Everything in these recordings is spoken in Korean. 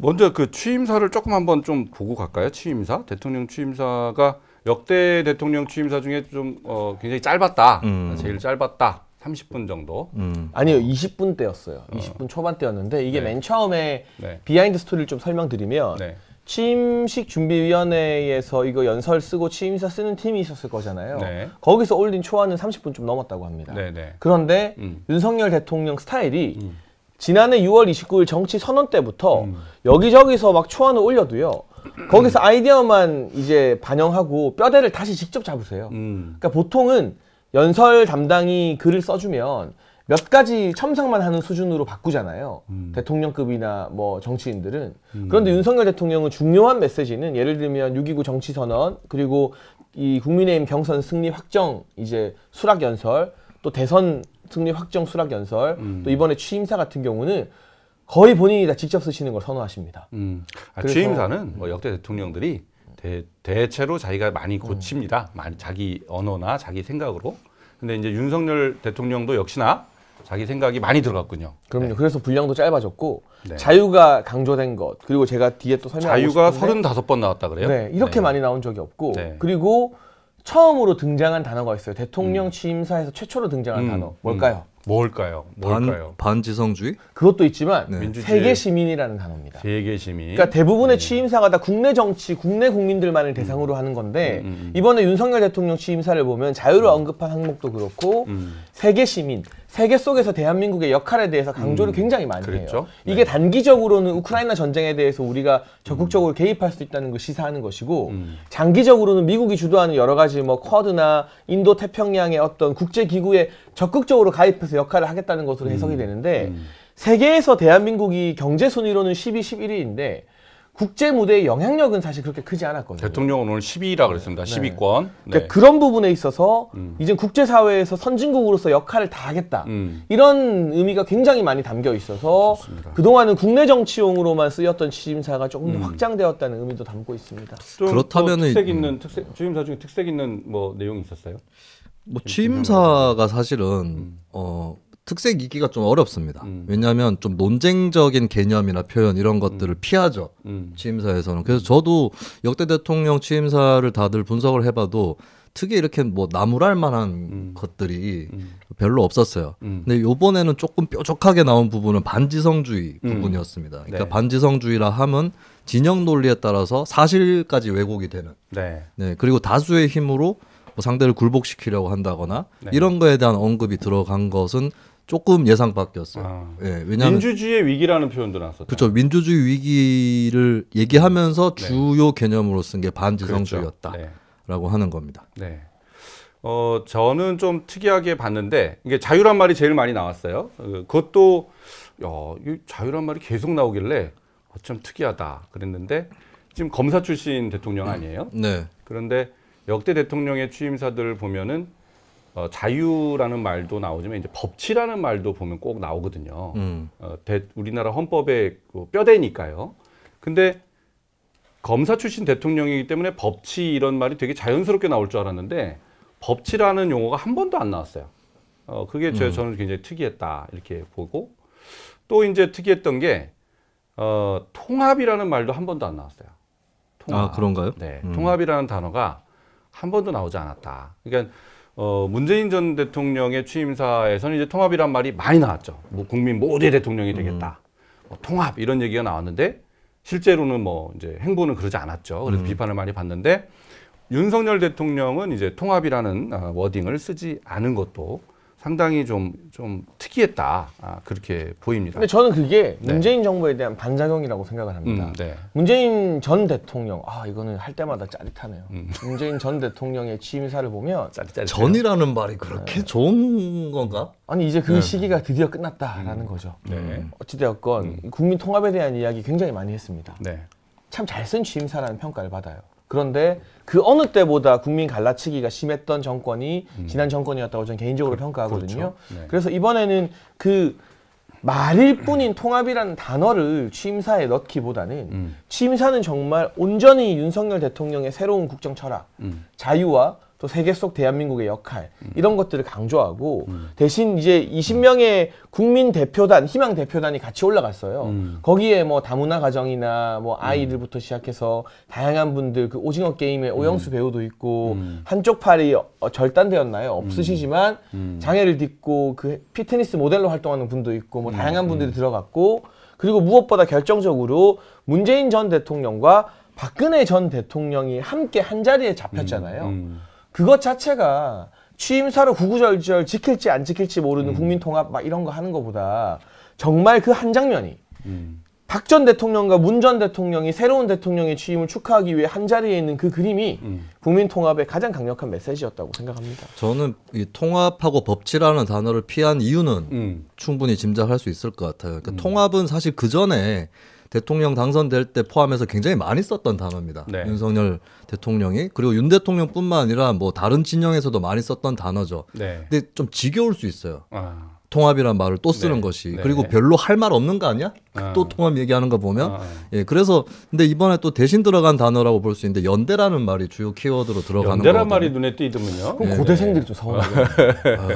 먼저 그 취임사를 조금 한번 좀 보고 갈까요? 취임사 대통령 취임사가 역대 대통령 취임사 중에 좀 어, 굉장히 짧았다. 음. 제일 짧았다. 30분 정도. 음. 아니요, 20분 때였어요 어. 20분 초반때였는데 이게 네. 맨 처음에 네. 비하인드 스토리를 좀 설명드리면 네. 취임식 준비위원회에서 이거 연설 쓰고 취임사 쓰는 팀이 있었을 거잖아요. 네. 거기서 올린 초안은 30분 좀 넘었다고 합니다. 네네. 네. 그런데 음. 윤석열 대통령 스타일이 음. 지난해 6월 29일 정치 선언 때부터 음. 여기저기서 막 초안을 올려도요. 거기서 아이디어만 이제 반영하고 뼈대를 다시 직접 잡으세요. 음. 그러니까 보통은 연설 담당이 글을 써주면 몇 가지 첨삭만 하는 수준으로 바꾸잖아요. 음. 대통령급이나 뭐 정치인들은. 음. 그런데 윤석열 대통령은 중요한 메시지는 예를 들면 6.29 정치선언, 그리고 이 국민의힘 경선 승리 확정, 이제 수락 연설, 또 대선 승립 확정 수락 연설 음. 또 이번에 취임사 같은 경우는 거의 본인이 다 직접 쓰시는 걸 선호하십니다. 음. 아, 취임사는 뭐 역대 대통령들이 대, 체로 자기가 많이 음. 고칩니다. 많이 자기 언어나 자기 생각으로. 근데 이제 윤석열 대통령도 역시나 자기 생각이 많이 들어갔군요. 그럼요. 네. 그래서 분량도 짧아졌고 네. 자유가 강조된 것 그리고 제가 뒤에 또 설명하고 자유가 싶은데, 35번 나왔다 그래요? 네. 이렇게 네. 많이 나온 적이 없고 네. 그리고 처음으로 등장한 단어가 있어요. 대통령 음. 취임사에서 최초로 등장한 음, 단어. 뭘까요? 음. 뭘까요? 뭘까요? 반, 지성주의 그것도 있지만 네. 세계 시민이라는 단어입니다. 세계 시민. 그러니까 대부분의 네. 취임사가 다 국내 정치, 국내 국민들만을 음. 대상으로 하는 건데 음, 이번에 윤석열 대통령 취임사를 보면 자유를 언급한 항목도 그렇고 세계 시민, 세계 속에서 대한민국의 역할에 대해서 강조를 음, 굉장히 많이 그랬죠? 해요. 그렇죠. 이게 네. 단기적으로는 우크라이나 전쟁에 대해서 우리가 적극적으로 음. 개입할 수 있다는 걸 시사하는 것이고 음. 장기적으로는 미국이 주도하는 여러 가지 뭐 쿼드나 인도 태평양의 어떤 국제 기구에 적극적으로 가입해서 역할을 하겠다는 것으로 해석이 음. 되는데 음. 세계에서 대한민국이 경제 순위로는 1 2 11위인데 국제 무대의 영향력은 사실 그렇게 크지 않았거든요. 대통령은 오늘 10위라 그랬습니다. 네. 10위권. 그러니까 네. 그러니까 그런 부분에 있어서 음. 이제 국제 사회에서 선진국으로서 역할을 다하겠다 음. 이런 의미가 굉장히 많이 담겨 있어서 그 동안은 국내 정치용으로만 쓰였던 취임사가 조금 음. 확장되었다는 의미도 담고 있습니다. 그렇다면 특색 음. 있는 특색, 취임사 중에 특색 있는 뭐 내용이 있었어요? 뭐 취임사가 사실은 음. 어. 특색 이기가 좀 어렵습니다. 음. 왜냐하면 좀 논쟁적인 개념이나 표현 이런 것들을 음. 피하죠. 음. 취임사에서는. 그래서 저도 역대 대통령 취임사를 다들 분석을 해봐도 특히 이렇게 뭐 나무랄 만한 음. 것들이 음. 별로 없었어요. 음. 근데 요번에는 조금 뾰족하게 나온 부분은 반지성주의 부분이었습니다. 그러니까 네. 반지성주의라 함은 진영 논리에 따라서 사실까지 왜곡이 되는. 네. 네. 그리고 다수의 힘으로 뭐 상대를 굴복시키려고 한다거나 네. 이런 거에 대한 언급이 들어간 것은 조금 예상 바뀌었어요. 아. 예, 왜냐면민주주의 위기라는 표현도 나왔었죠. 그렇죠. 민주주의 위기를 얘기하면서 네. 주요 개념으로 쓴 게 반지성주의였다라고 그렇죠. 네. 하는 겁니다. 네. 어, 저는 좀 특이하게 봤는데 이게 자유란 말이 제일 많이 나왔어요. 그, 그것도 야, 이 자유란 말이 계속 나오길래 좀 어, 특이하다 그랬는데 지금 검사 출신 대통령 아니에요? 네. 그런데 역대 대통령의 취임사들 보면은 어, 자유라는 말도 나오지만 이제 법치라는 말도 보면 꼭 나오거든요. 음. 어, 대, 우리나라 헌법의 그 뼈대니까요. 근데 검사 출신 대통령이기 때문에 법치 이런 말이 되게 자연스럽게 나올 줄 알았는데 법치라는 용어가 한 번도 안 나왔어요. 어, 그게 음. 저는 굉장히 특이했다 이렇게 보고 또 이제 특이했던 게 어, 통합이라는 말도 한 번도 안 나왔어요. 통합. 아 그런가요? 네, 음. 통합이라는 단어가 한 번도 나오지 않았다. 그러니까 어, 문재인 전 대통령의 취임사에서는 이제 통합이란 말이 많이 나왔죠. 뭐 국민 모두의 대통령이 되겠다. 음. 뭐 통합 이런 얘기가 나왔는데 실제로는 뭐 이제 행보는 그러지 않았죠. 그래서 음. 비판을 많이 받는데 윤석열 대통령은 이제 통합이라는 어, 워딩을 쓰지 않은 것도 상당히 좀, 좀 특이했다. 아, 그렇게 보입니다. 근데 저는 그게 네. 문재인 정부에 대한 반작용이라고 생각을 합니다. 음, 네. 문재인 전 대통령, 아, 이거는 할 때마다 짜릿하네요. 음. 문재인 전 대통령의 취임사를 보면 짜릿짜릿 전이라는 말이 그렇게 네. 좋은 건가? 아니, 이제 그 네. 시기가 드디어 끝났다라는 음. 거죠. 네. 음. 어찌되었건 음. 국민 통합에 대한 이야기 굉장히 많이 했습니다. 참 잘 쓴 취임사라는 평가를 받아요. 그런데 그 어느 때보다 국민 갈라치기가 심했던 정권이 음. 지난 정권이었다고 저는 개인적으로 그, 평가하거든요. 그렇죠. 네. 그래서 이번에는 그 말일 뿐인 음. 통합이라는 단어를 취임사에 넣기보다는 음. 취임사는 정말 온전히 윤석열 대통령의 새로운 국정 철학, 음. 자유와 또 세계 속 대한민국의 역할 음. 이런 것들을 강조하고 음. 대신 이제 20명의 국민 대표단 희망 대표단이 같이 올라갔어요. 음. 거기에 뭐 다문화 가정이나 뭐 음. 아이들부터 시작해서 다양한 분들 그 오징어 게임의 음. 오영수 배우도 있고 음. 한쪽 팔이 어, 어 절단되었나요? 없으시지만 장애를 딛고 그 피트니스 모델로 활동하는 분도 있고 뭐 다양한 분들이 들어갔고 그리고 무엇보다 결정적으로 문재인 전 대통령과 박근혜 전 대통령이 함께 한 자리에 잡혔잖아요. 그것 자체가 취임사를 구구절절 지킬지 안 지킬지 모르는 음. 국민통합 막 이런 거 하는 것보다 정말 그 한 장면이 음. 박전 대통령과 문 전 대통령이 새로운 대통령의 취임을 축하하기 위해 한 자리에 있는 그 그림이 음. 국민 통합의 가장 강력한 메시지였다고 생각합니다. 저는 이 통합하고 법치라는 단어를 피한 이유는 음. 충분히 짐작할 수 있을 것 같아요. 그러니까 음. 통합은 사실 그 전에 대통령 당선될 때 포함해서 굉장히 많이 썼던 단어입니다. 네. 윤석열 대통령이 그리고 윤 대통령뿐만 아니라 뭐 다른 진영에서도 많이 썼던 단어죠. 네. 근데 좀 지겨울 수 있어요. 아. 통합이라는 말을 또 쓰는 네. 것이 네. 그리고 별로 할 말 없는 거 아니야? 아. 또 통합 얘기하는 거 보면 아. 예 그래서 근데 이번에 또 대신 들어간 단어라고 볼 수 있는데 연대라는 말이 주요 키워드로 들어가는 거예요. 연대란 말이 눈에 띄더군요. 아, 그럼 예. 고대생들좀 서운하게. 아.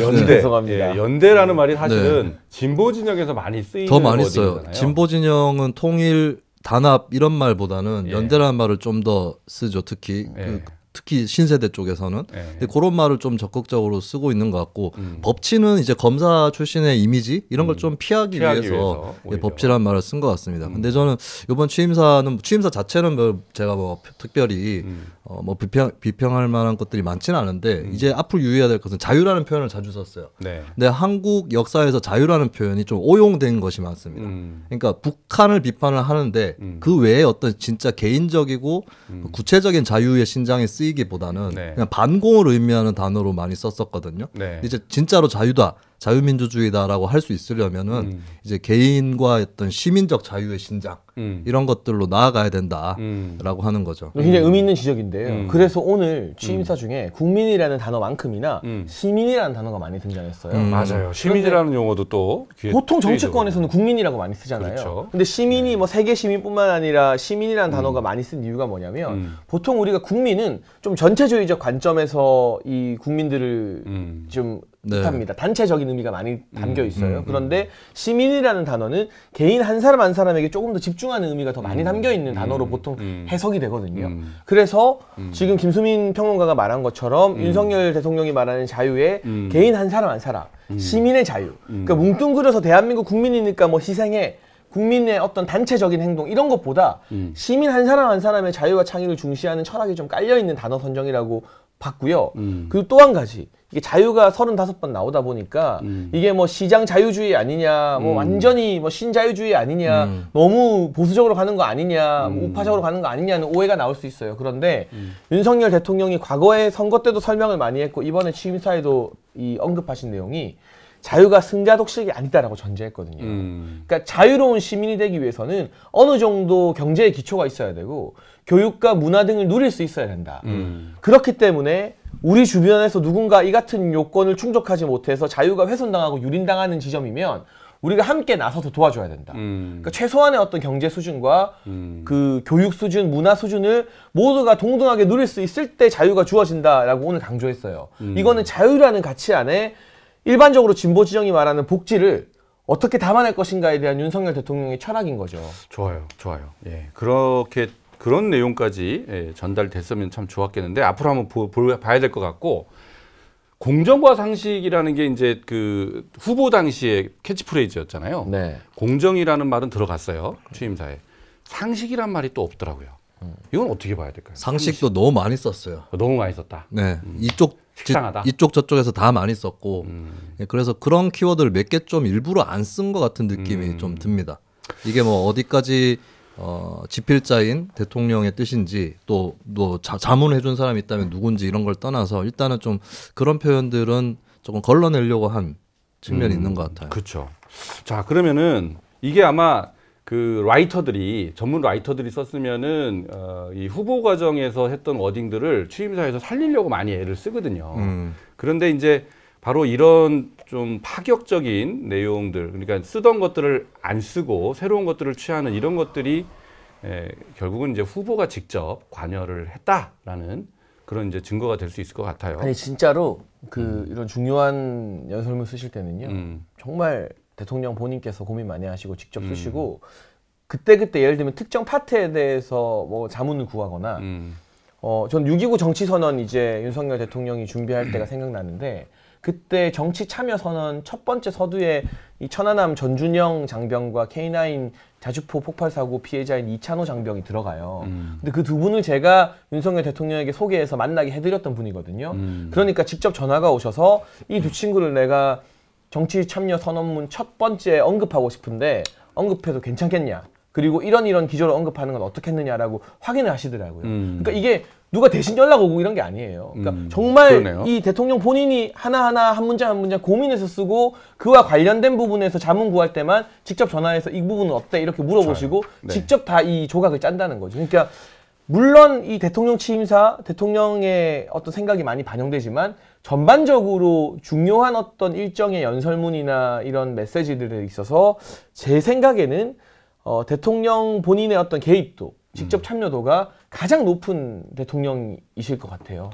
연대 네. 죄송합니다. 예. 연대라는 음. 말이 사실은 네. 진보 진영에서 많이 쓰이는 더 많이 써요. 진보 진영은 통일 단합 이런 말보다는 예. 연대라는 말을 좀 더 쓰죠. 특히 예. 그 특히 신세대 쪽에서는 네. 그런 말을 좀 적극적으로 쓰고 있는 것 같고 음. 법치는 이제 검사 출신의 이미지 이런 걸좀 음. 피하기, 피하기, 위해서, 위해서 법치란 말을 쓴 것 같습니다. 음. 근데 저는 이번 취임사는 취임사 자체는 제가 뭐 특별히 음. 어, 뭐 비평 비평할 만한 것들이 많지는 않은데 음. 이제 앞으로 유의해야 될 것은 자유라는 표현을 자주 썼어요. 네. 근데 한국 역사에서 자유라는 표현이 좀 오용된 것이 많습니다. 음. 그러니까 북한을 비판을 하는데 그 외에 어떤 진짜 개인적이고 구체적인 자유의 신장이 쓰 쓰이기보다는 네. 그냥 반공을 의미하는 단어로 많이 썼었거든요. 네. 이제 진짜로 자유다, 자유민주주의다라고 할 수 있으려면은 음. 이제 개인과 어떤 시민적 자유의 신장 음. 이런 것들로 나아가야 된다라고 음. 하는 거죠. 굉장히 의미 있는 지적인데요. 음. 그래서 오늘 취임사 음. 중에 국민이라는 단어만큼이나 음. 시민이라는 단어가 많이 등장했어요. 음. 맞아요. 시민이라는 용어도 또 보통 정치권에서는 국민이라고 많이 쓰잖아요. 그렇 근데 시민이 네. 뭐 세계 시민뿐만 아니라 시민이라는 단어가 많이 쓴 이유가 뭐냐면 보통 우리가 국민은 좀 전체주의적 관점에서 이 국민들을 좀 네. 뜻합니다. 네. 단체적인 의미가 많이 담겨 있어요. 그런데 시민이라는 단어는 개인 한 사람 한 사람에게 조금 더 집중 집중하는 의미가 더 많이 음. 담겨 있는 단어로 음. 보통 음. 해석이 되거든요. 그래서 지금 김수민 평론가가 말한 것처럼 윤석열 대통령이 말하는 자유에 개인 한 사람 한 사람 시민의 자유. 그러니까 뭉뚱그려서 대한민국 국민이니까 뭐 희생해 국민의 어떤 단체적인 행동 이런 것보다 음. 시민 한 사람 한 사람의 자유와 창의를 중시하는 철학이 좀 깔려 있는 단어 선정이라고 봤고요. 음. 그리고 또 한 가지 이게 자유가 3 5번 나오다 보니까 음. 이게 뭐 시장 자유주의 아니냐, 뭐 음. 완전히 뭐 신자유주의 아니냐, 음. 너무 보수적으로 가는 거 아니냐, 뭐 음. 우파적으로 가는 거 아니냐는 오해가 나올 수 있어요. 그런데 윤석열 대통령이 과거에 선거 때도 설명을 많이 했고 이번에 취임사에도 이 언급하신 내용이 자유가 승자 독식이 아니다라고 전제했거든요. 음. 그러니까 자유로운 시민이 되기 위해서는 어느 정도 경제의 기초가 있어야 되고 교육과 문화 등을 누릴 수 있어야 된다. 음. 그렇기 때문에 우리 주변에서 누군가 이 같은 요건을 충족하지 못해서 자유가 훼손당하고 유린당하는 지점이면 우리가 함께 나서서 도와줘야 된다. 음. 그러니까 최소한의 어떤 경제 수준과 음. 그 교육 수준, 문화 수준을 모두가 동등하게 누릴 수 있을 때 자유가 주어진다라고 오늘 강조했어요. 음. 이거는 자유라는 가치 안에 일반적으로 진보 지정이 말하는 복지를 어떻게 담아낼 것인가에 대한 윤석열 대통령의 철학인 거죠. 좋아요, 좋아요. 예, 그렇게 그런 내용까지 예, 전달됐으면 참 좋았겠는데 앞으로 한번 보, 보 봐야 될 것 같고 공정과 상식이라는 게 이제 그 후보 당시에 캐치프레이즈였잖아요. 네. 공정이라는 말은 들어갔어요 취임사에 상식이란 말이 또 없더라고요. 음. 이건 어떻게 봐야 될까요? 상식도 너무 많이 썼어요. 너무 많이 썼다. 네, 음. 이쪽 식상하다. 이쪽 저쪽에서 다 많이 썼고 음. 예, 그래서 그런 키워드를 몇 개 좀 일부러 안 쓴 것 같은 느낌이 음. 좀 듭니다. 이게 뭐 어디까지 어, 지필자인 대통령의 뜻인지 또 뭐 자문해 준 사람이 있다면 누군지 이런 걸 떠나서 일단은 좀 그런 표현들은 조금 걸러내려고 한 측면이 음. 있는 것 같아요. 그렇죠. 자 그러면은 이게 아마 그 라이터들이 전문 라이터들이 썼으면은 어, 이 후보 과정에서 했던 워딩들을 취임사에서 살리려고 많이 애를 쓰거든요. 음. 그런데 이제 바로 이런 좀 파격적인 내용들 그러니까 쓰던 것들을 안 쓰고 새로운 것들을 취하는 이런 것들이 에, 결국은 이제 후보가 직접 관여를 했다라는 그런 이제 증거가 될 수 있을 것 같아요. 아니 진짜로 그 음. 이런 중요한 연설문 쓰실 때는요. 음. 정말 대통령 본인께서 고민 많이 하시고 직접 음. 쓰시고 음. 그때그때 예를 들면 특정 파트에 대해서 뭐 자문을 구하거나 음. 어, 전6.29 정치선언 이제 윤석열 대통령이 준비할 때가 생각나는데 그때 정치 참여 선언 첫 번째 서두에 이 천안함 전준영 장병과 K9 자주포 폭발 사고 피해자인 이찬호 장병이 들어가요. 음. 근데 그 두 분을 제가 윤석열 대통령에게 소개해서 만나게 해드렸던 분이거든요. 음. 그러니까 직접 전화가 오셔서 이 두 친구를 내가 정치 참여 선언문 첫 번째 언급하고 싶은데 언급해도 괜찮겠냐? 그리고 이런 이런 기조를 언급하는 건 어떻게 했느냐라고 확인을 하시더라고요. 음. 그러니까 이게 누가 대신 연락 오고 이런 게 아니에요. 그러니까 음, 정말 그러네요. 이 대통령 본인이 하나하나 한 문장 한 문장 고민해서 쓰고 그와 관련된 부분에서 자문 구할 때만 직접 전화해서 이 부분은 어때 이렇게 물어보시고 네. 직접 다 이 조각을 짠다는 거죠. 그러니까 물론 이 대통령 취임사 대통령의 어떤 생각이 많이 반영되지만 전반적으로 중요한 어떤 일정의 연설문이나 이런 메시지들에 있어서 제 생각에는 어, 대통령 본인의 어떤 개입도 직접 음. 참여도가 가장 높은 대통령이실 것 같아요.